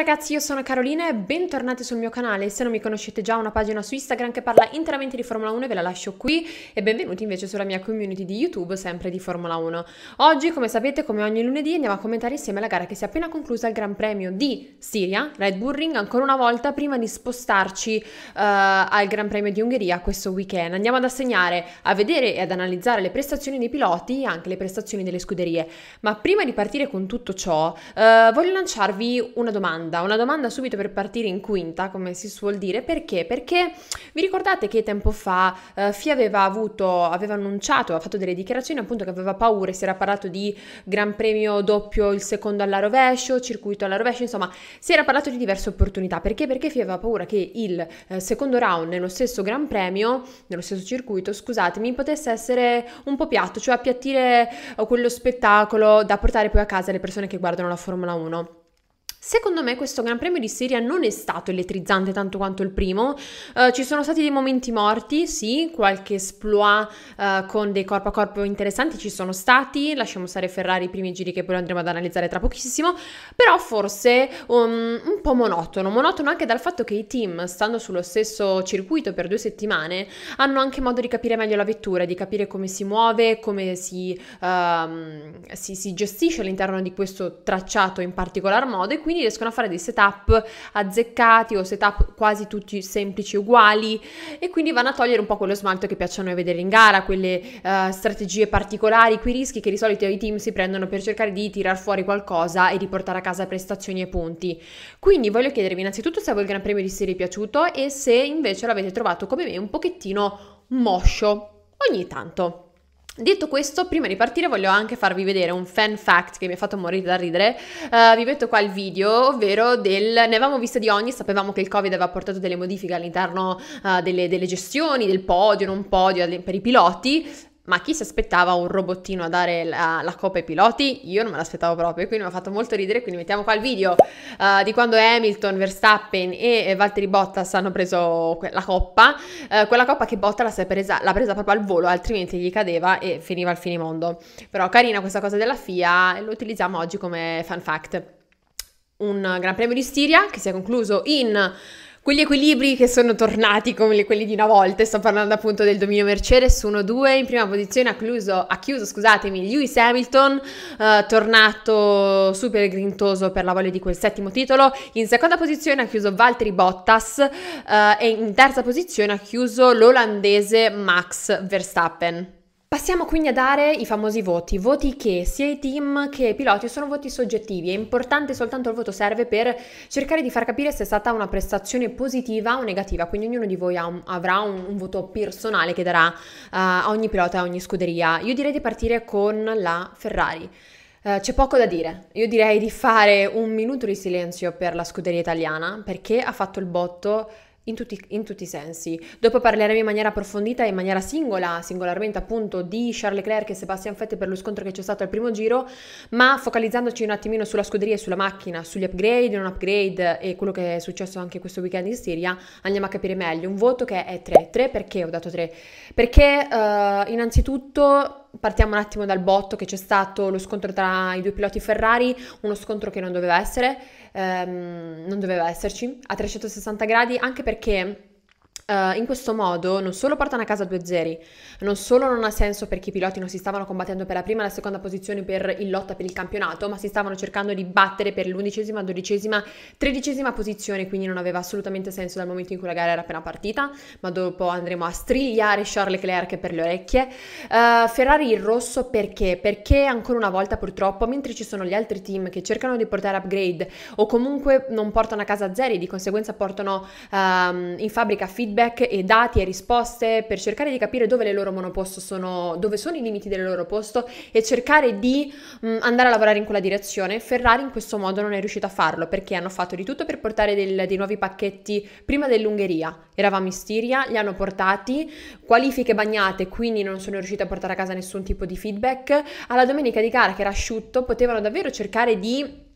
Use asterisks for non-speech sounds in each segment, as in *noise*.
ragazzi, io sono Carolina e bentornati sul mio canale. Se non mi conoscete già, ho una pagina su Instagram che parla interamente di Formula 1 e ve la lascio qui e benvenuti invece sulla mia community di YouTube, sempre di Formula 1. Oggi, come sapete, come ogni lunedì andiamo a commentare insieme la gara che si è appena conclusa al Gran Premio di Siria, Red Bull Ring, ancora una volta prima di spostarci uh, al Gran Premio di Ungheria questo weekend. Andiamo ad assegnare, a vedere e ad analizzare le prestazioni dei piloti e anche le prestazioni delle scuderie. Ma prima di partire con tutto ciò, uh, voglio lanciarvi una domanda domanda, una domanda subito per partire in quinta, come si suol dire, perché? Perché vi ricordate che tempo fa eh, FIA aveva avuto, aveva annunciato, aveva fatto delle dichiarazioni appunto che aveva paura, si era parlato di Gran Premio doppio, il secondo alla rovescio, circuito alla rovescio, insomma, si era parlato di diverse opportunità, perché? Perché FIA aveva paura che il eh, secondo round nello stesso Gran Premio, nello stesso circuito, scusatemi, potesse essere un po' piatto, cioè appiattire eh, quello spettacolo da portare poi a casa le persone che guardano la Formula 1. Secondo me questo Gran Premio di Siria non è stato elettrizzante tanto quanto il primo, uh, ci sono stati dei momenti morti, sì, qualche esploit uh, eh, con dei corpo a corpo interessanti ci sono stati, lasciamo stare Ferrari i primi giri che poi andremo ad analizzare tra pochissimo, però forse um, un po' monotono, monotono anche dal fatto che i team, stando sullo stesso circuito per due settimane, hanno anche modo di capire meglio la vettura, di capire come si muove, come si, uh, si, si gestisce all'interno di questo tracciato in particolar modo e quindi quindi riescono a fare dei setup azzeccati o setup quasi tutti semplici uguali e quindi vanno a togliere un po' quello smalto che piacciono a noi vedere in gara, quelle uh, strategie particolari, quei rischi che di solito i team si prendono per cercare di tirar fuori qualcosa e di portare a casa prestazioni e punti. Quindi voglio chiedervi innanzitutto se a voi il Gran Premio di Serie è piaciuto e se invece l'avete trovato come me un pochettino moscio ogni tanto. Detto questo, prima di partire voglio anche farvi vedere un fan fact che mi ha fatto morire da ridere. Uh, vi metto qua il video, ovvero del... ne avevamo visto di ogni, sapevamo che il Covid aveva portato delle modifiche all'interno uh, delle, delle, gestioni, del podio, non podio per i piloti ma chi si aspettava un robottino a dare la, la coppa ai piloti? Io non me l'aspettavo proprio, quindi mi ha fatto molto ridere, quindi mettiamo qua il video uh, di quando Hamilton, Verstappen e Valtteri Bottas hanno preso que- la coppa, uh, quella coppa che Bottas l'ha presa, presa proprio al volo, altrimenti gli cadeva e finiva al finimondo. Però carina questa cosa della FIA lo utilizziamo oggi come fun fact. Un Gran Premio di Stiria che si è concluso in quegli equilibri che sono tornati come quelli di una volta, sto parlando appunto del dominio Mercedes 1-2, in prima posizione ha, cluso, ha chiuso scusatemi, Lewis Hamilton, eh, tornato super grintoso per la voglia di quel settimo titolo, in seconda posizione ha chiuso Valtteri Bottas eh, e in terza posizione ha chiuso l'olandese Max Verstappen. Passiamo quindi a dare i famosi voti, voti che sia i team che i piloti sono voti soggettivi, è importante soltanto il voto serve per cercare di far capire se è stata una prestazione positiva o negativa, quindi ognuno di voi un, avrà un, un, voto personale che darà uh, a ogni pilota, a ogni scuderia. Io direi di partire con la Ferrari. Uh, c'è poco da dire, io direi di fare un minuto di silenzio per la scuderia italiana perché ha fatto il botto in tutti, in tutti, i sensi. Dopo parleremo in maniera approfondita e in maniera singola, singolarmente appunto, di Charles Leclerc e Sebastian Fette per lo scontro che c'è stato al primo giro, ma focalizzandoci un attimino sulla scuderia e sulla macchina, sugli upgrade, non upgrade e quello che è successo anche questo weekend in Siria, andiamo a capire meglio. Un voto che è 3, 3 perché ho dato 3? Perché uh, innanzitutto partiamo un attimo dal botto che c'è stato lo scontro tra i due piloti Ferrari, uno scontro che non doveva essere, ehm, non doveva esserci a 360 gradi, anche perché Uh, in questo modo non solo portano a casa due zeri, non solo non ha senso perché i piloti non si stavano combattendo per la prima e la seconda posizione per in lotta per il campionato, ma si stavano cercando di battere per l'undicesima, dodicesima, tredicesima posizione, quindi non aveva assolutamente senso dal momento in cui la gara era appena partita, ma dopo andremo a strigliare Charles Leclerc per le orecchie. Uh, Ferrari in rosso perché? Perché ancora una volta purtroppo, mentre ci sono gli altri team che cercano di portare upgrade o comunque non portano a casa zeri, di conseguenza portano uh, in fabbrica feedback, feedback e dati e risposte per cercare di capire dove le loro monoposto sono, dove sono i limiti del loro posto e cercare di mh, mm, andare a lavorare in quella direzione. Ferrari in questo modo non è riuscita a farlo perché hanno fatto di tutto per portare del, dei nuovi pacchetti prima dell'Ungheria. Eravamo in Stiria, li hanno portati, qualifiche bagnate, quindi non sono riuscita a portare a casa nessun tipo di feedback. Alla domenica di gara che era asciutto potevano davvero cercare di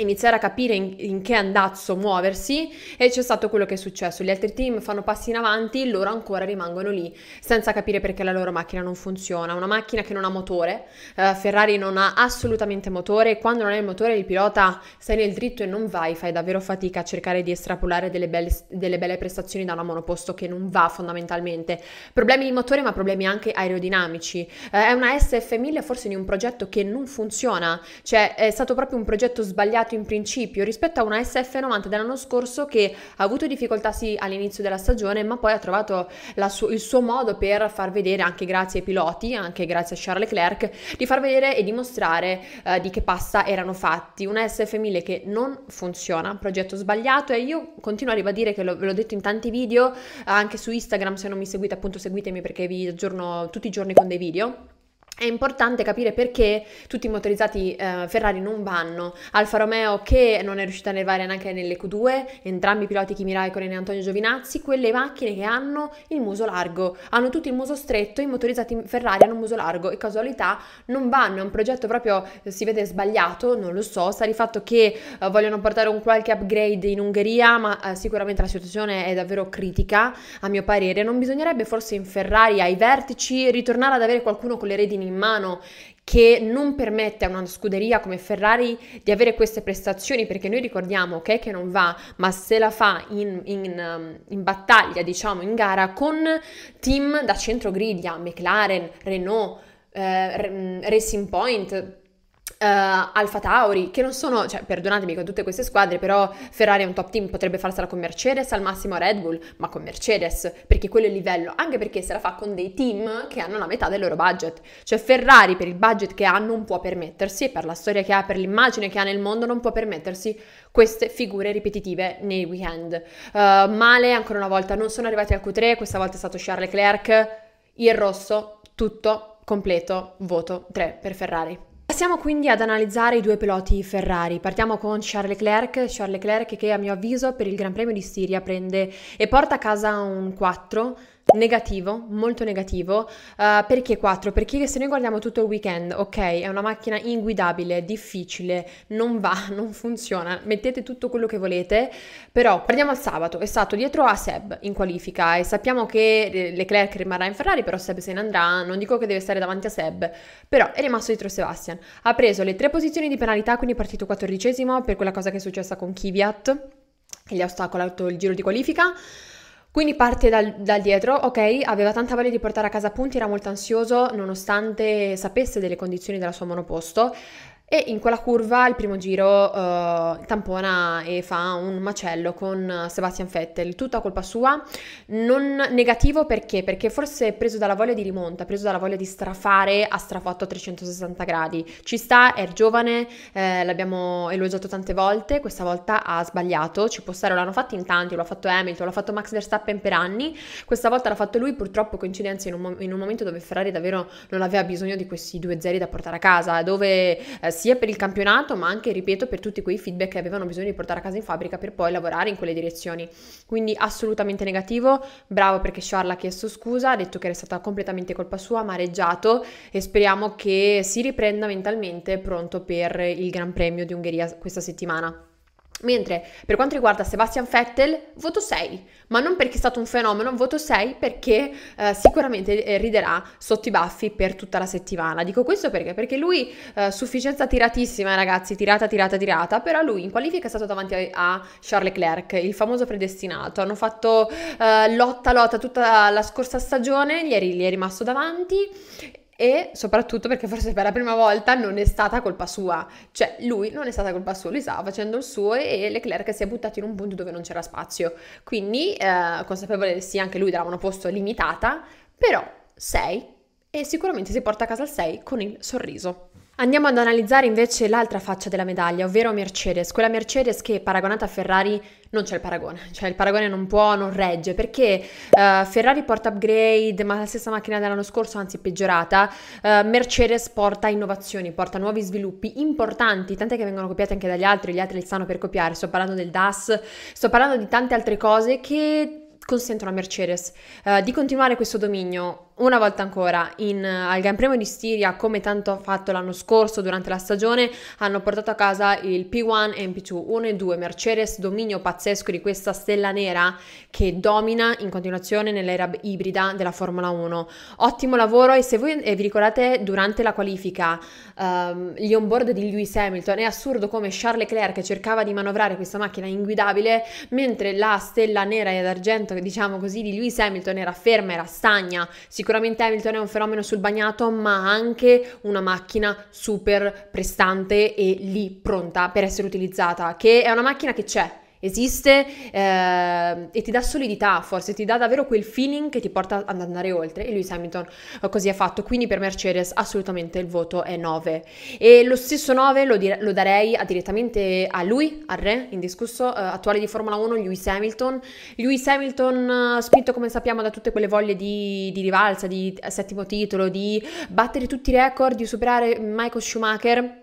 iniziare a capire in, in, che andazzo muoversi e c'è stato quello che è successo. Gli altri team fanno passi in avanti, loro ancora rimangono lì senza capire perché la loro macchina non funziona. Una macchina che non ha motore, eh, Ferrari non ha assolutamente motore quando non hai il motore il pilota stai nel dritto e non vai, fai davvero fatica a cercare di estrapolare delle belle, delle belle prestazioni da una monoposto che non va fondamentalmente. Problemi di motore ma problemi anche aerodinamici. Eh, è una SF1000 forse di un progetto che non funziona, cioè è stato proprio un progetto sbagliato cambiato in principio rispetto a una SF90 dell'anno scorso che ha avuto difficoltà sì all'inizio della stagione ma poi ha trovato su- il suo modo per far vedere anche grazie ai piloti, anche grazie a Charles Leclerc, di far vedere e dimostrare eh, di che pasta erano fatti. Una SF1000 che non funziona, progetto sbagliato e io continuo a ribadire che lo, ve l'ho detto in tanti video, anche su Instagram se non mi seguite appunto seguitemi perché vi aggiorno tutti i giorni con dei video è importante capire perché tutti i motorizzati eh, Ferrari non vanno. Alfa Romeo che non è riuscita ad arrivare neanche nell'EQ2, entrambi i piloti Kimi Raikkonen e Antonio Giovinazzi, quelle macchine che hanno il muso largo, hanno tutti il muso stretto, i motorizzati Ferrari hanno un muso largo e casualità non vanno, è un progetto proprio, eh, si vede sbagliato, non lo so, sta di fatto che eh, vogliono portare un qualche upgrade in Ungheria, ma eh, sicuramente la situazione è davvero critica, a mio parere. Non bisognerebbe forse in Ferrari ai vertici ritornare ad avere qualcuno con le redini in in mano che non permette a una scuderia come Ferrari di avere queste prestazioni, perché noi ricordiamo okay, che non va, ma se la fa in, in, um, in, battaglia, diciamo in gara, con team da centro griglia, McLaren, Renault, eh, mm, Racing Point, Uh, eh, Alfa Tauri, che non sono, cioè perdonatemi con tutte queste squadre, però Ferrari è un top team, potrebbe farsela con Mercedes, al massimo Red Bull, ma con Mercedes, perché quello è il livello, anche perché se la fa con dei team che hanno la metà del loro budget, cioè Ferrari per il budget che ha non può permettersi, per la storia che ha, per l'immagine che ha nel mondo, non può permettersi queste figure ripetitive nei weekend. Uh, male, ancora una volta, non sono arrivati al Q3, questa volta è stato Charles Leclerc, il rosso, tutto completo, voto 3 per Ferrari. Passiamo quindi ad analizzare i due piloti Ferrari. Partiamo con Charles Leclerc, Charles Leclerc che a mio avviso per il Gran Premio di Siria prende e porta a casa un 4 Negativo, molto negativo. Uh, perché 4? Perché se noi guardiamo tutto il weekend, ok, è una macchina inguidabile, difficile, non va, *laughs* non funziona, mettete tutto quello che volete, però guardiamo al sabato, è stato dietro a Seb in qualifica e sappiamo che eh, Leclerc rimarrà in Ferrari, però Seb se ne andrà, non dico che deve stare davanti a Seb, però è rimasto dietro Sebastian. Ha preso le tre posizioni di penalità, quindi è partito 14 per quella cosa che è successa con Kvyat, che gli ha ostacolato il giro di qualifica. Quindi parte dal, dal, dietro, ok, aveva tanta voglia di portare a casa punti, era molto ansioso nonostante sapesse delle condizioni della sua monoposto, e in quella curva il primo giro uh, tampona e fa un macello con Sebastian Vettel, tutto a colpa sua, non negativo perché? Perché forse preso dalla voglia di rimonta, preso dalla voglia di strafare, ha strafatto a 360 gradi, ci sta, è giovane, eh, l'abbiamo elogiato tante volte, questa volta ha sbagliato, ci può stare, l'hanno fatto in tanti, l'ha fatto Hamilton, l'ha fatto Max Verstappen per anni, questa volta l'ha fatto lui, purtroppo coincidenza in un, in un momento dove Ferrari davvero non aveva bisogno di questi due zeri da portare a casa, dove... Eh, sia per il campionato ma anche, ripeto, per tutti quei feedback che avevano bisogno di portare a casa in fabbrica per poi lavorare in quelle direzioni. Quindi assolutamente negativo, bravo perché Charles ha chiesto scusa, ha detto che era stata completamente colpa sua, amareggiato e speriamo che si riprenda mentalmente pronto per il Gran Premio di Ungheria questa settimana. Mentre per quanto riguarda Sebastian Vettel, voto 6, ma non perché è stato un fenomeno, voto 6 perché eh, sicuramente eh, riderà sotto i baffi per tutta la settimana. Dico questo perché? Perché lui, eh, sufficienza tiratissima ragazzi, tirata, tirata, tirata, però lui in qualifica è stato davanti a, a Charles Leclerc, il famoso predestinato. Hanno fatto eh, lotta, lotta tutta la scorsa stagione, gli è, gli è rimasto davanti e soprattutto perché forse per la prima volta non è stata colpa sua, cioè lui non è stata colpa sua, lui stava facendo il suo e Leclerc si è buttato in un punto dove non c'era spazio, quindi eh, consapevole sì anche lui della monoposto limitata, però 6 e sicuramente si porta a casa il 6 con il sorriso. Andiamo ad analizzare invece l'altra faccia della medaglia, ovvero Mercedes, quella Mercedes che paragonata a Ferrari non c'è il paragone, cioè il paragone non può, non regge, perché uh, Ferrari porta upgrade, ma la stessa macchina dell'anno scorso, anzi peggiorata, uh, Mercedes porta innovazioni, porta nuovi sviluppi importanti, tante che vengono copiate anche dagli altri, gli altri li stanno per copiare, sto parlando del DAS, sto parlando di tante altre cose che consentono a Mercedes uh, di continuare questo dominio una volta ancora in, al Gran Premio di Stiria, come tanto fatto l'anno scorso durante la stagione, hanno portato a casa il P1 e P2, 1 e 2, Mercedes, dominio pazzesco di questa stella nera che domina in continuazione nell'era ibrida della Formula 1. Ottimo lavoro e se voi eh, vi ricordate durante la qualifica um, gli onboard di Lewis Hamilton, è assurdo come Charles Leclerc cercava di manovrare questa macchina inguidabile mentre la stella nera e d'argento, diciamo così, di Lewis Hamilton era ferma, era stagna, si Sicuramente Hamilton è un fenomeno sul bagnato, ma anche una macchina super prestante e lì pronta per essere utilizzata, che è una macchina che c'è, esiste eh, e ti dà solidità, forse ti dà davvero quel feeling che ti porta ad andare oltre. E Lewis Hamilton eh, così ha fatto. Quindi per Mercedes assolutamente il voto è 9. E lo stesso 9 lo, dire- lo darei a direttamente a lui, al re indiscusso eh, attuale di Formula 1, Lewis Hamilton. Lewis Hamilton, eh, spinto come sappiamo da tutte quelle voglie di, di rivalsa, di settimo titolo, di battere tutti i record, di superare Michael Schumacher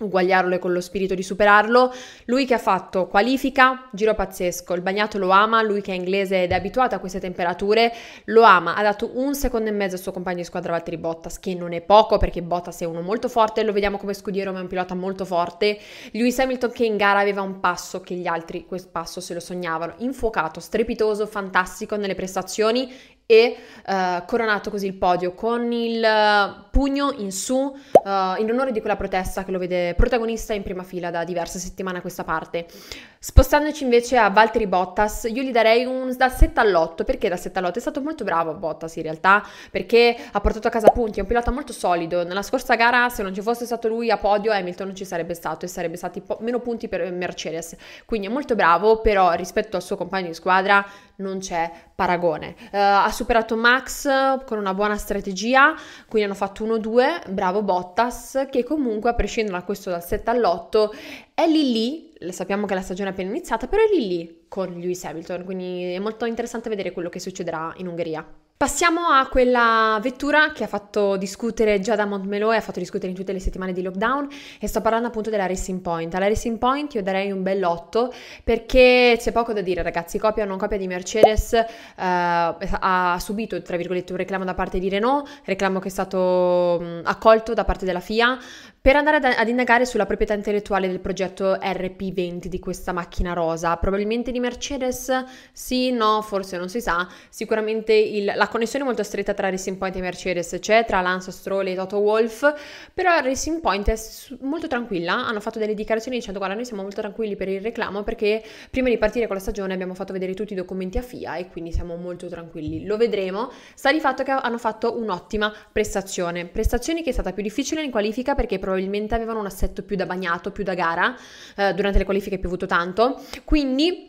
uguagliarlo e con lo spirito di superarlo. Lui che ha fatto qualifica, giro pazzesco, il bagnato lo ama, lui che è inglese ed è abituato a queste temperature, lo ama, ha dato un secondo e mezzo al suo compagno di squadra Valtteri Bottas, che non è poco perché Bottas è uno molto forte, lo vediamo come scudiero ma è un pilota molto forte. Lewis Hamilton che in gara aveva un passo che gli altri quel passo se lo sognavano, infuocato, strepitoso, fantastico nelle prestazioni e uh, coronato così il podio con il eh, pugno in su uh, in onore di quella protesta che lo vede protagonista in prima fila da diverse settimane a questa parte. Spostandoci invece a Valtteri Bottas, io gli darei un da 7 all'8 perché da 7 all'8 è stato molto bravo Bottas in realtà perché ha portato a casa punti, è un pilota molto solido. Nella scorsa gara se non ci fosse stato lui a podio Hamilton non ci sarebbe stato e sarebbe stati po- meno punti per Mercedes. Quindi è molto bravo, però rispetto al suo compagno di squadra non c'è paragone. Uh, superato Max con una buona strategia, quindi hanno fatto 1-2, bravo Bottas, che comunque a prescindere da questo dal 7 all'8 è lì lì, sappiamo che la stagione è appena iniziata, però è lì lì con Lewis Hamilton, quindi è molto interessante vedere quello che succederà in Ungheria. Passiamo a quella vettura che ha fatto discutere già da Montmelo e ha fatto discutere in tutte le settimane di lockdown e sto parlando appunto della Racing Point. Alla Racing Point io darei un bel 8 perché c'è poco da dire ragazzi, copia o non copia di Mercedes eh, ha subito tra virgolette un reclamo da parte di Renault, reclamo che è stato accolto da parte della FIA, per andare ad, indagare sulla proprietà intellettuale del progetto RP20 di questa macchina rosa, probabilmente di Mercedes, sì, no, forse non si sa, sicuramente il, la connessione è molto stretta tra Racing Point e Mercedes c'è, tra Lance Stroll e Toto Wolf, però Racing Point è molto tranquilla, hanno fatto delle dichiarazioni dicendo guarda noi siamo molto tranquilli per il reclamo perché prima di partire con la stagione abbiamo fatto vedere tutti i documenti a FIA e quindi siamo molto tranquilli, lo vedremo, sta di fatto che hanno fatto un'ottima prestazione, prestazione che è stata più difficile in qualifica perché probabilmente probabilmente avevano un assetto più da bagnato, più da gara, eh, durante le qualifiche è piovuto tanto, quindi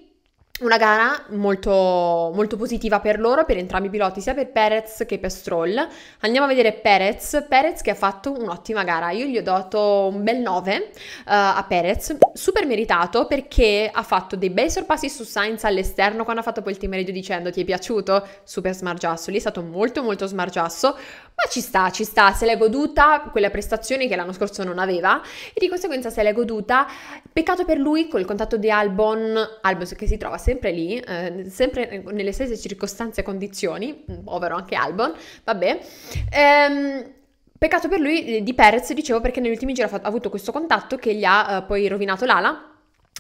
una gara molto, molto, positiva per loro, per entrambi i piloti, sia per Perez che per Stroll. Andiamo a vedere Perez, Perez che ha fatto un'ottima gara, io gli ho dato un bel 9 uh, eh, a Perez, super meritato perché ha fatto dei bei sorpassi su Sainz all'esterno quando ha fatto poi il team radio dicendo ti è piaciuto? Super smargiasso, lì è stato molto molto smargiasso, ma ci sta, ci sta, se l'è goduta quella prestazione che l'anno scorso non aveva e di conseguenza se l'è goduta. Peccato per lui col contatto di Albon, Albon che si trova sempre lì, eh, sempre nelle stesse circostanze e condizioni, mm, ovvero anche Albon, vabbè. Ehm, Peccato per lui di Perez, dicevo, perché negli ultimi giri ha, fatto, ha avuto questo contatto che gli ha eh, poi rovinato l'ala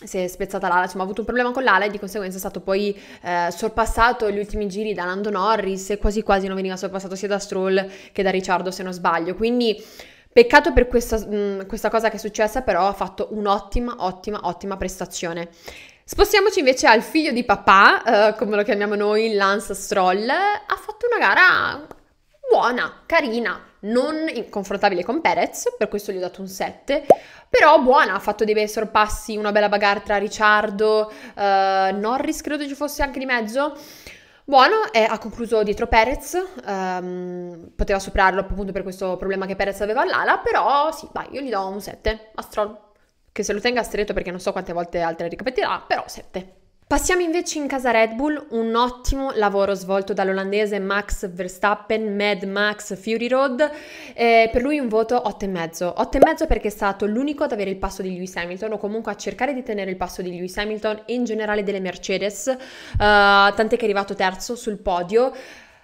si è spezzata l'ala, insomma ha avuto un problema con l'ala e di conseguenza è stato poi eh, sorpassato gli ultimi giri da Lando Norris e quasi quasi non veniva sorpassato sia da Stroll che da Ricciardo se non sbaglio, quindi peccato per questa, mh, mm, questa cosa che è successa però ha fatto un'ottima ottima ottima prestazione. Spostiamoci invece al figlio di papà, eh, come lo chiamiamo noi, Lance Stroll, ha fatto una gara buona, carina, non confrontabile con Perez, per questo gli ho dato un 7, però buona, ha fatto dei bei sorpassi, una bella bagarre Ricciardo, eh, Norris credo ci fosse anche di mezzo. Buono, eh, ha concluso dietro Perez, ehm, poteva superarlo appunto per questo problema che Perez aveva all'ala, però sì, vai, io gli do un 7 a che se lo tenga stretto perché non so quante volte altre ricapiterà, però 7. Passiamo invece in casa Red Bull, un ottimo lavoro svolto dall'olandese Max Verstappen, Mad Max Fury Road, eh, per lui un voto 8,5. 8,5 perché è stato l'unico ad avere il passo di Lewis Hamilton o comunque a cercare di tenere il passo di Lewis Hamilton e in generale delle Mercedes, eh, tant'è che è arrivato terzo sul podio.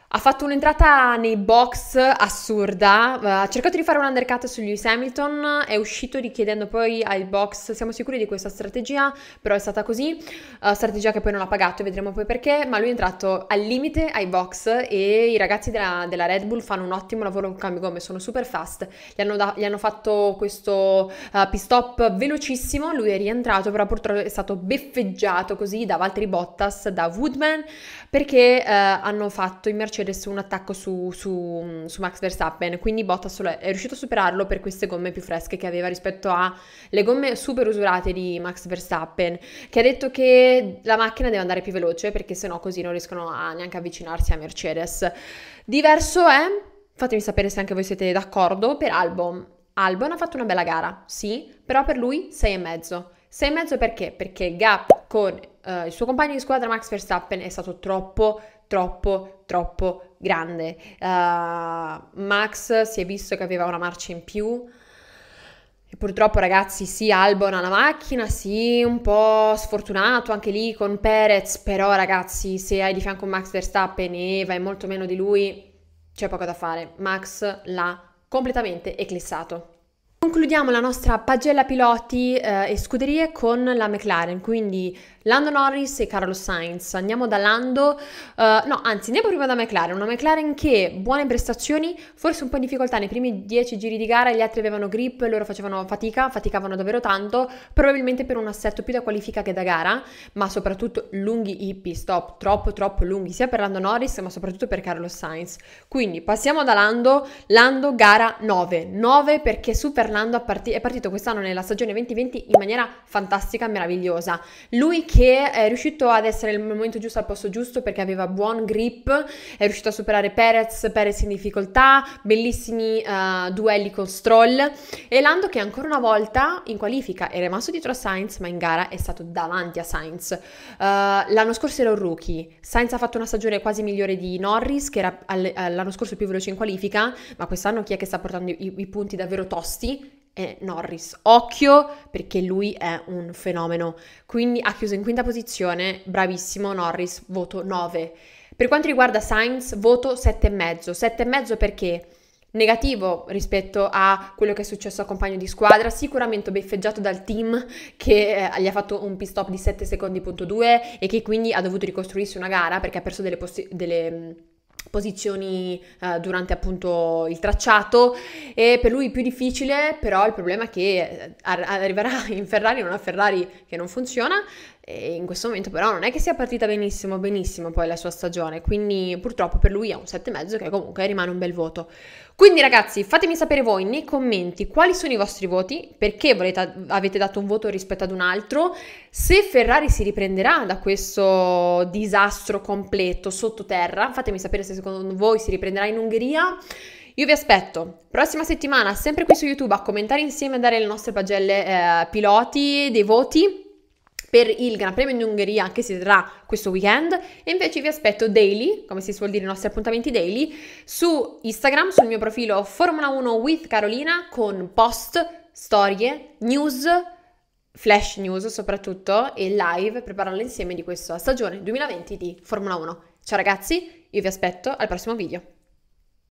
Ha fatto un'entrata nei box assurda, eh, ha cercato di fare un undercut su Lewis Hamilton, è uscito richiedendo poi ai box, siamo sicuri di questa strategia, però è stata così, uh, strategia che poi non ha pagato, e vedremo poi perché, ma lui è entrato al limite ai box e i ragazzi della, della Red Bull fanno un ottimo lavoro con cambio gomme, sono super fast, gli hanno, da, gli hanno fatto questo uh, pit stop velocissimo, lui è rientrato, però purtroppo è stato beffeggiato così da Valtteri Bottas, da Woodman, perché uh, hanno fatto i immersione cedere un attacco su, su, su, Max Verstappen, quindi Bottas è riuscito a superarlo per queste gomme più fresche che aveva rispetto alle gomme super usurate di Max Verstappen, che ha detto che la macchina deve andare più veloce perché sennò così non riescono a neanche avvicinarsi a Mercedes. Diverso è, fatemi sapere se anche voi siete d'accordo, per Albon. Albon ha fatto una bella gara, sì, però per lui 6,5. 6,5 perché? Perché il gap con Uh, il suo compagno di squadra Max Verstappen è stato troppo troppo, troppo grande. Uh, Max si è visto che aveva una marcia in più. E purtroppo, ragazzi, sì, Albon ha la macchina, sì, un po' sfortunato anche lì con Perez, però, ragazzi, se hai di fianco Max Verstappen e vai molto meno di lui, c'è poco da fare. Max l'ha completamente eclissato. Concludiamo la nostra pagella piloti eh, e scuderie con la McLaren, quindi Lando Norris e Carlos Sainz. Andiamo da Lando, uh, no, anzi, andiamo prima da McLaren. Una McLaren che buone prestazioni, forse un po' in difficoltà nei primi 10 giri di gara, gli altri avevano grip, loro facevano fatica, faticavano davvero tanto, probabilmente per un assetto più da qualifica che da gara, ma soprattutto lunghi i stop, troppo troppo lunghi, sia per Lando Norris, ma soprattutto per Carlos Sainz. Quindi passiamo da Lando, Lando gara 9, 9 perché Super Lando è partito quest'anno nella stagione 2020 in maniera fantastica, meravigliosa. Lui che che è riuscito ad essere nel momento giusto al posto giusto perché aveva buon grip, è riuscito a superare Perez, Perez in difficoltà, bellissimi uh, duelli con Stroll e Lando che ancora una volta in qualifica è rimasto dietro a Sainz ma in gara è stato davanti a Sainz. Uh, l'anno scorso era un rookie, Sainz ha fatto una stagione quasi migliore di Norris che era al, eh, l'anno scorso più veloce in qualifica ma quest'anno chi è che sta portando i, i punti davvero tosti? e Norris. Occhio perché lui è un fenomeno. Quindi ha chiuso in quinta posizione, bravissimo Norris, voto 9. Per quanto riguarda Sainz, voto 7,5. 7,5 perché negativo rispetto a quello che è successo a compagno di squadra, sicuramente beffeggiato dal team che eh, gli ha fatto un pit stop di 7 secondi.2 e che quindi ha dovuto ricostruirsi una gara perché ha perso delle, posti- delle posizioni eh, durante appunto il tracciato e per lui più difficile però il problema è che eh, ar- arriverà in Ferrari una Ferrari che non funziona e in questo momento però non è che sia partita benissimo, benissimo poi la sua stagione, quindi purtroppo per lui è un 7,5 che comunque rimane un bel voto. Quindi ragazzi fatemi sapere voi nei commenti quali sono i vostri voti, perché volete, avete dato un voto rispetto ad un altro, se Ferrari si riprenderà da questo disastro completo sottoterra, fatemi sapere se secondo voi si riprenderà in Ungheria. Io vi aspetto prossima settimana sempre qui su YouTube a commentare insieme e dare le nostre pagelle eh, piloti dei voti per il Gran Premio di Ungheria che si terrà questo weekend e invece vi aspetto daily, come si suol dire i nostri appuntamenti daily, su Instagram, sul mio profilo Formula 1 with Carolina con post, storie, news, flash news soprattutto e live per parlare insieme di questa stagione 2020 di Formula 1. Ciao ragazzi, io vi aspetto al prossimo video.